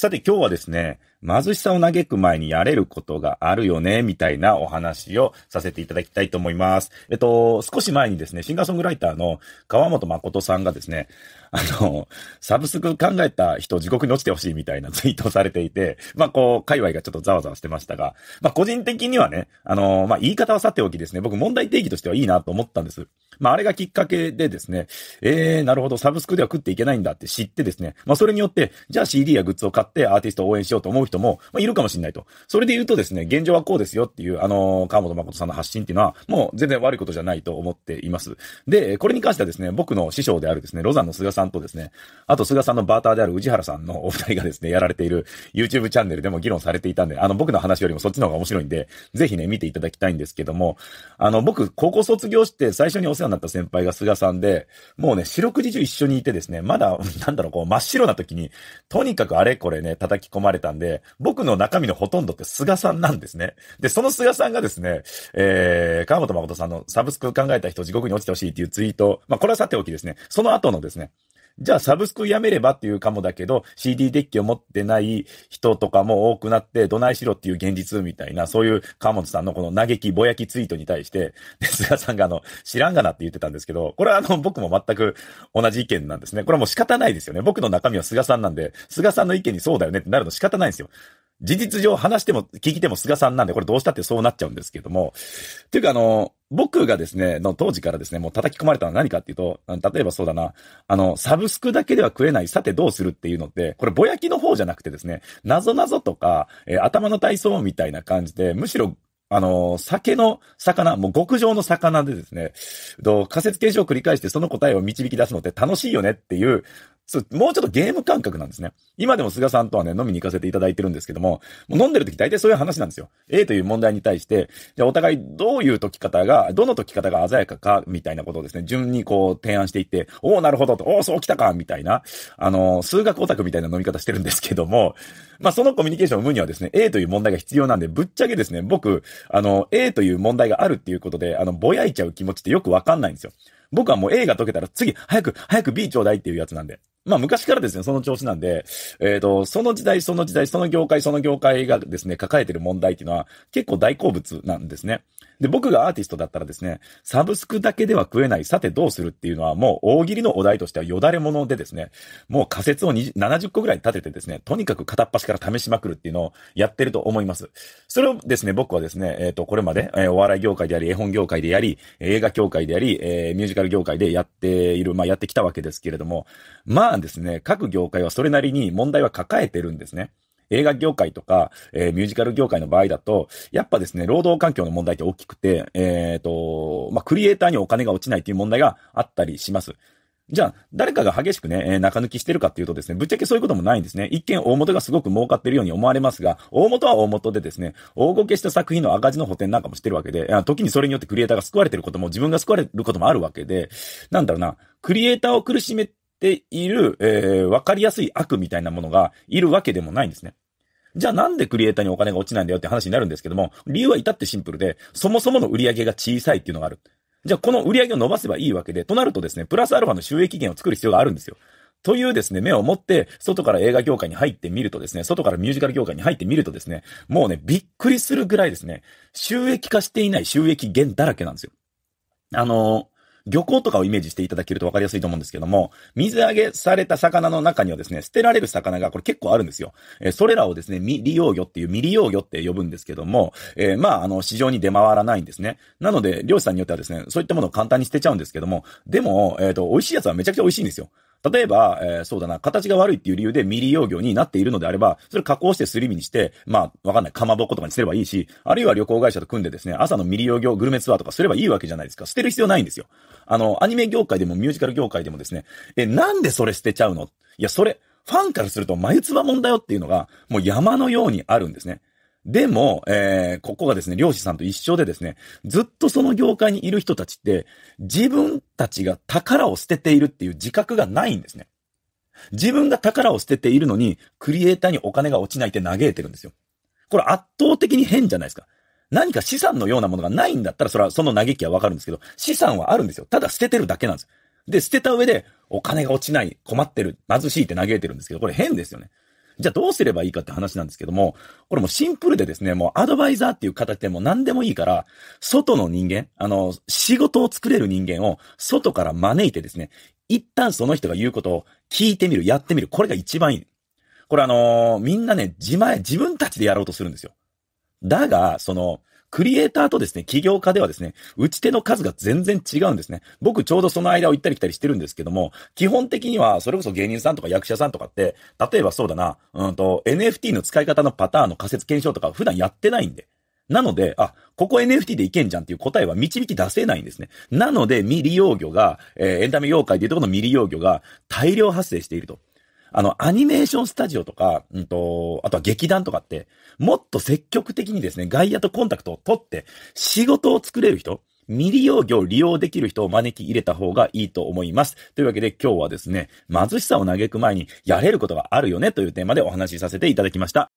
さて今日はですね、貧しさを嘆く前にやれることがあるよね、みたいなお話をさせていただきたいと思います。えっと、少し前にですね、シンガーソングライターの川本誠さんがですね、あの、サブスク考えた人地獄に落ちてほしいみたいなツイートをされていて、まあこう、界隈がちょっとざわざわしてましたが、まあ個人的にはね、あの、まあ言い方はさておきですね、僕問題定義としてはいいなと思ったんです。まあ、あれがきっかけでですね、えー、なるほど、サブスクでは食っていけないんだって知ってですね、まあ、それによって、じゃあ CD やグッズを買ってアーティストを応援しようと思う人も、まあ、いるかもしれないと。それで言うとですね、現状はこうですよっていう、あのー、川本誠さんの発信っていうのは、もう全然悪いことじゃないと思っています。で、これに関してはですね、僕の師匠であるですね、ロザンの菅さんとですね、あと菅さんのバーターである宇治原さんのお二人がですね、やられている YouTube チャンネルでも議論されていたんで、あの、僕の話よりもそっちの方が面白いんで、ぜひね、見ていただきたいんですけども、あの、僕、高校卒業して最初に世話になった先輩が菅さんで、もうね、四六時中一緒にいてですね、まだ、なんだろう、こう真っ白な時に、とにかくあれこれね、叩き込まれたんで、僕の中身のほとんどって菅さんなんですね。で、その菅さんがですね、えー、川本誠さんのサブスク考えた人地獄に落ちてほしいっていうツイート、まあこれはさておきですね、その後のですね、じゃあサブスクやめればっていうかもだけど、CD デッキを持ってない人とかも多くなって、どないしろっていう現実みたいな、そういう川本さんのこの嘆き、ぼやきツイートに対して、菅さんがあの、知らんがなって言ってたんですけど、これはあの、僕も全く同じ意見なんですね。これはもう仕方ないですよね。僕の中身は菅さんなんで、菅さんの意見にそうだよねってなるの仕方ないんですよ。事実上話しても、聞いても菅さんなんで、これどうしたってそうなっちゃうんですけども。っていうかあの、僕がですね、の当時からですね、もう叩き込まれたのは何かっていうと、例えばそうだな、あの、サブスクだけでは食えない、さてどうするっていうのって、これぼやきの方じゃなくてですね、なぞなぞとか、えー、頭の体操みたいな感じで、むしろあの、酒の魚、もう極上の魚でですね、仮説検証を繰り返してその答えを導き出すのって楽しいよねっていう、そう、もうちょっとゲーム感覚なんですね。今でも菅さんとはね、飲みに行かせていただいてるんですけども、もう飲んでる時大体そういう話なんですよ。A という問題に対して、じゃあお互いどういう解き方が、どの解き方が鮮やかか、みたいなことをですね、順にこう提案していって、おお、なるほどと、おお、そうきたか、みたいな、あの、数学オタクみたいな飲み方してるんですけども、まあ、そのコミュニケーションを生むにはですね、A という問題が必要なんで、ぶっちゃけですね、僕、あの、A という問題があるっていうことで、あの、ぼやいちゃう気持ちってよくわかんないんですよ。僕はもう A が解けたら次、早く、早く B ちょうだいっていうやつなんで。まあ昔からですね、その調子なんで、えっ、ー、と、その時代、その時代、その業界、その業界がですね、抱えてる問題っていうのは結構大好物なんですね。で、僕がアーティストだったらですね、サブスクだけでは食えない、さてどうするっていうのはもう大喜利のお題としてはよだれものでですね、もう仮説を70個ぐらい立ててですね、とにかく片っ端から試しまくるっていうのをやってると思います。それをですね、僕はですね、えっ、ー、と、これまで、えー、お笑い業界であり、絵本業界であり、映画業界であり、えー、ミュージカル業界でやっている、まあやってきたわけですけれども、まあですね、各業界はそれなりに問題は抱えてるんですね。映画業界とか、えー、ミュージカル業界の場合だと、やっぱですね、労働環境の問題って大きくて、えっ、ー、と、まあ、クリエイターにお金が落ちないっていう問題があったりします。じゃあ、誰かが激しくね、えー、中抜きしてるかっていうとですね、ぶっちゃけそういうこともないんですね。一見大元がすごく儲かってるように思われますが、大元は大元でですね、大ごけした作品の赤字の補填なんかもしてるわけで、時にそれによってクリエイターが救われてることも、自分が救われることもあるわけで、なんだろうな、クリエイターを苦しめている、えー、わかりやすい悪みたいなものがいるわけでもないんですね。じゃあなんでクリエイターにお金が落ちないんだよって話になるんですけども、理由は至ってシンプルで、そもそもの売り上げが小さいっていうのがある。じゃあこの売り上げを伸ばせばいいわけで、となるとですね、プラスアルファの収益源を作る必要があるんですよ。というですね、目を持って、外から映画業界に入ってみるとですね、外からミュージカル業界に入ってみるとですね、もうね、びっくりするぐらいですね、収益化していない収益源だらけなんですよ。あのー漁港とかをイメージしていただけると分かりやすいと思うんですけども、水揚げされた魚の中にはですね、捨てられる魚がこれ結構あるんですよ。えそれらをですね、未利用魚っていう未利用魚って呼ぶんですけども、えー、まあ、あの、市場に出回らないんですね。なので、漁師さんによってはですね、そういったものを簡単に捨てちゃうんですけども、でも、えっ、ー、と、美味しいやつはめちゃくちゃ美味しいんですよ。例えば、えー、そうだな、形が悪いっていう理由で未利用魚になっているのであれば、それ加工してすり身にして、まあ、わかんない、かまぼことかにすればいいし、あるいは旅行会社と組んでですね、朝の未利用魚グルメツアーとかすればいいわけじゃないですか。捨てる必要ないんですよ。あの、アニメ業界でもミュージカル業界でもですね、え、なんでそれ捨てちゃうのいや、それ、ファンからすると眉唾もんだよっていうのが、もう山のようにあるんですね。でも、えー、ここがですね、漁師さんと一緒でですね、ずっとその業界にいる人たちって、自分たちが宝を捨てているっていう自覚がないんですね。自分が宝を捨てているのに、クリエイターにお金が落ちないって嘆いてるんですよ。これ圧倒的に変じゃないですか。何か資産のようなものがないんだったら、それはその嘆きはわかるんですけど、資産はあるんですよ。ただ捨ててるだけなんです。で、捨てた上で、お金が落ちない、困ってる、貧しいって嘆いてるんですけど、これ変ですよね。じゃあどうすればいいかって話なんですけども、これもシンプルでですね、もうアドバイザーっていう形でも何でもいいから、外の人間、あの、仕事を作れる人間を外から招いてですね、一旦その人が言うことを聞いてみる、やってみる。これが一番いい。これあのー、みんなね、自前、自分たちでやろうとするんですよ。だが、その、クリエイターとですね、起業家ではですね、打ち手の数が全然違うんですね。僕ちょうどその間を行ったり来たりしてるんですけども、基本的には、それこそ芸人さんとか役者さんとかって、例えばそうだな、うんと、NFT の使い方のパターンの仮説検証とか普段やってないんで。なので、あ、ここ NFT でいけんじゃんっていう答えは導き出せないんですね。なので、未利用魚が、えー、エンタメ業界でいうところの未利用魚が大量発生していると。あの、アニメーションスタジオとか、うんと、あとは劇団とかって、もっと積極的にですね、外野とコンタクトを取って、仕事を作れる人、未利用魚を利用できる人を招き入れた方がいいと思います。というわけで今日はですね、貧しさを嘆く前にやれることがあるよねというテーマでお話しさせていただきました。